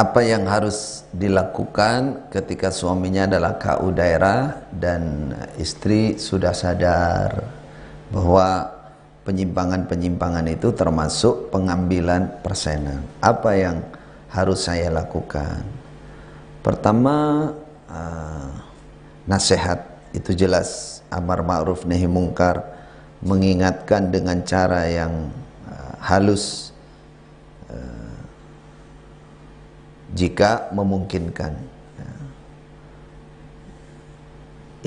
apa yang harus dilakukan ketika suaminya adalah KU daerah dan istri sudah sadar bahwa penyimpangan-penyimpangan itu termasuk pengambilan persenan. Apa yang harus saya lakukan? Pertama, uh, nasihat itu jelas amar ma'ruf nahi mungkar mengingatkan dengan cara yang eh, halus jika memungkinkan. Ya.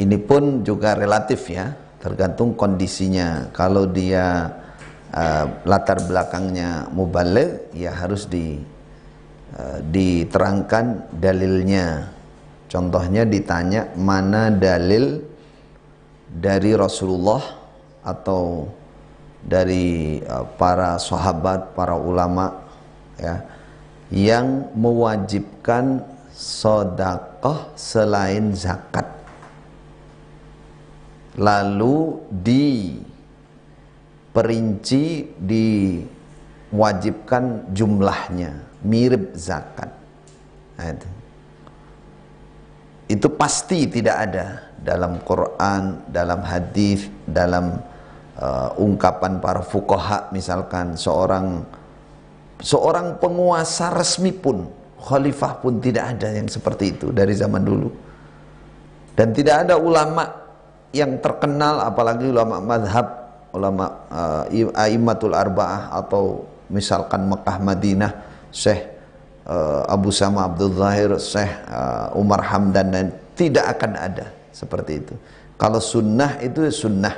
Ini pun juga relatif ya, tergantung kondisinya. Kalau dia uh, latar belakangnya mubalik, ya harus di, uh, diterangkan dalilnya. Contohnya ditanya mana dalil dari Rasulullah atau dari uh, para sahabat, para ulama, ya yang mewajibkan sodakoh selain zakat lalu diperinci diwajibkan jumlahnya mirip zakat nah, itu. itu pasti tidak ada dalam Quran dalam hadis dalam uh, ungkapan para fukaha misalkan seorang seorang penguasa resmi pun khalifah pun tidak ada yang seperti itu dari zaman dulu dan tidak ada ulama yang terkenal apalagi ulama madhab ulama uh, eh, aimatul arba'ah atau misalkan Mekah Madinah Syekh uh, Abu Sama Abdul Zahir Syekh uh, Umar Hamdan dan tidak akan ada seperti itu kalau sunnah itu sunnah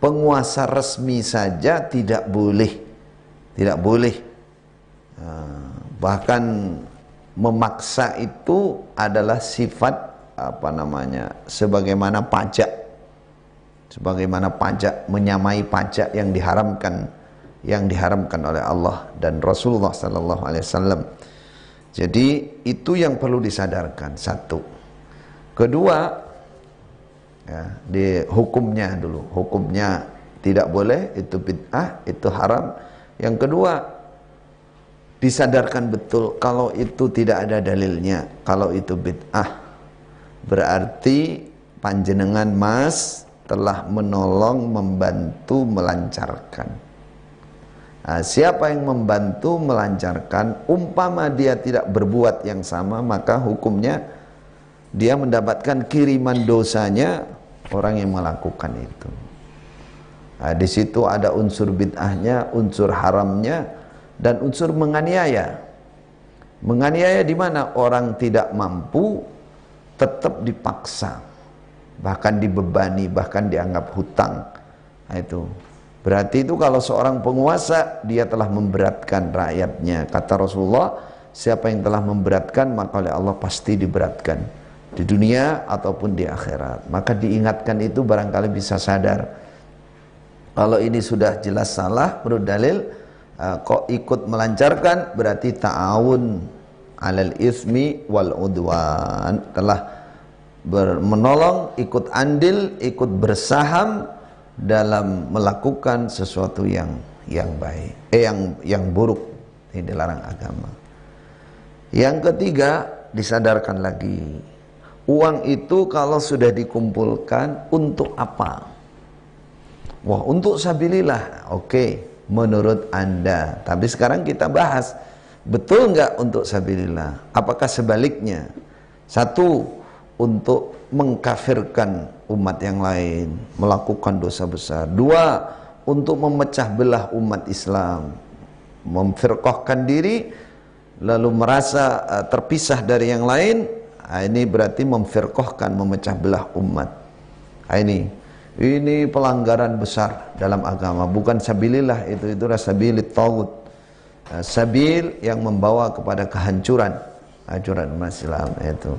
penguasa resmi saja tidak boleh tidak boleh Ah, bahkan memaksa itu adalah sifat apa namanya sebagaimana pajak sebagaimana pajak menyamai pajak yang diharamkan yang diharamkan oleh Allah dan Rasulullah sallallahu alaihi wasallam. Jadi itu yang perlu disadarkan satu. Kedua ya, di hukumnya dulu. Hukumnya tidak boleh itu bid'ah, itu haram. Yang kedua disadarkan betul kalau itu tidak ada dalilnya kalau itu bid'ah berarti panjenengan mas telah menolong membantu melancarkan nah, siapa yang membantu melancarkan umpama dia tidak berbuat yang sama maka hukumnya dia mendapatkan kiriman dosanya orang yang melakukan itu nah, di situ ada unsur bid'ahnya unsur haramnya dan unsur menganiaya. Menganiaya di mana orang tidak mampu tetap dipaksa, bahkan dibebani, bahkan dianggap hutang. Nah, itu berarti itu kalau seorang penguasa dia telah memberatkan rakyatnya. Kata Rasulullah, siapa yang telah memberatkan maka oleh Allah pasti diberatkan di dunia ataupun di akhirat. Maka diingatkan itu barangkali bisa sadar. Kalau ini sudah jelas salah menurut dalil, Ah, kok ikut melancarkan berarti ta'awun alal ismi wal udwan telah ber, menolong ikut andil ikut bersaham dalam melakukan sesuatu yang yang baik eh yang yang buruk ini dilarang agama yang ketiga disadarkan lagi uang itu kalau sudah dikumpulkan untuk apa wah untuk sabilillah oke okay menurut Anda. Tapi sekarang kita bahas, betul nggak untuk sabilillah? Apakah sebaliknya? Satu, untuk mengkafirkan umat yang lain, melakukan dosa besar. Dua, untuk memecah belah umat Islam, memfirkohkan diri, lalu merasa eh, terpisah dari yang lain, ah, ini berarti memfirkohkan, memecah belah umat. Ah, ini ini pelanggaran besar dalam agama. Bukan sabilillah itu itu sabilit taud nah, Sabil yang membawa kepada kehancuran. Hancuran Islam itu.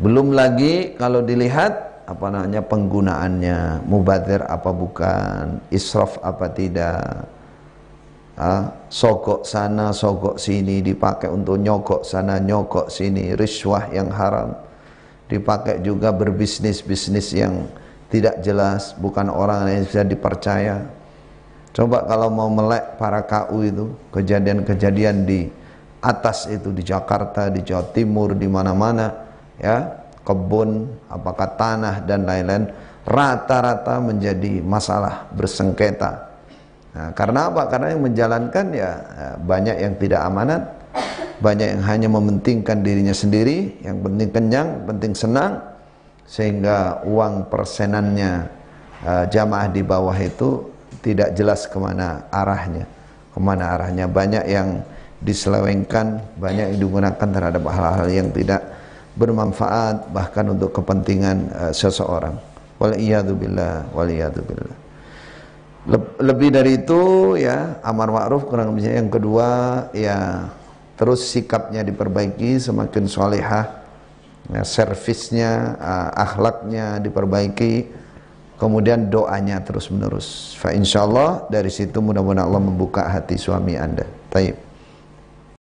Belum lagi kalau dilihat apa namanya penggunaannya, mubadir apa bukan, israf apa tidak. Ah, sogok sana, sogok sini dipakai untuk nyogok sana, nyogok sini, riswah yang haram dipakai juga berbisnis bisnis yang tidak jelas, bukan orang yang bisa dipercaya. Coba kalau mau melek para KU itu, kejadian-kejadian di atas itu di Jakarta, di Jawa Timur, di mana-mana, ya, kebun, apakah tanah dan lain-lain, rata-rata menjadi masalah bersengketa. Nah, karena apa? Karena yang menjalankan ya banyak yang tidak amanat, banyak yang hanya mementingkan dirinya sendiri, yang penting kenyang, penting senang, sehingga uang persenannya uh, jamaah di bawah itu tidak jelas kemana arahnya kemana arahnya banyak yang diselewengkan banyak yang digunakan terhadap hal-hal yang tidak bermanfaat bahkan untuk kepentingan uh, seseorang waliyadzubillah waliyadzubillah tuh bila. lebih dari itu ya amar ma'ruf kurang lebihnya yang kedua ya terus sikapnya diperbaiki semakin solehah ya, servisnya, uh, akhlaknya diperbaiki, kemudian doanya terus menerus. Fa insya Allah dari situ mudah-mudahan Allah membuka hati suami anda. Taib.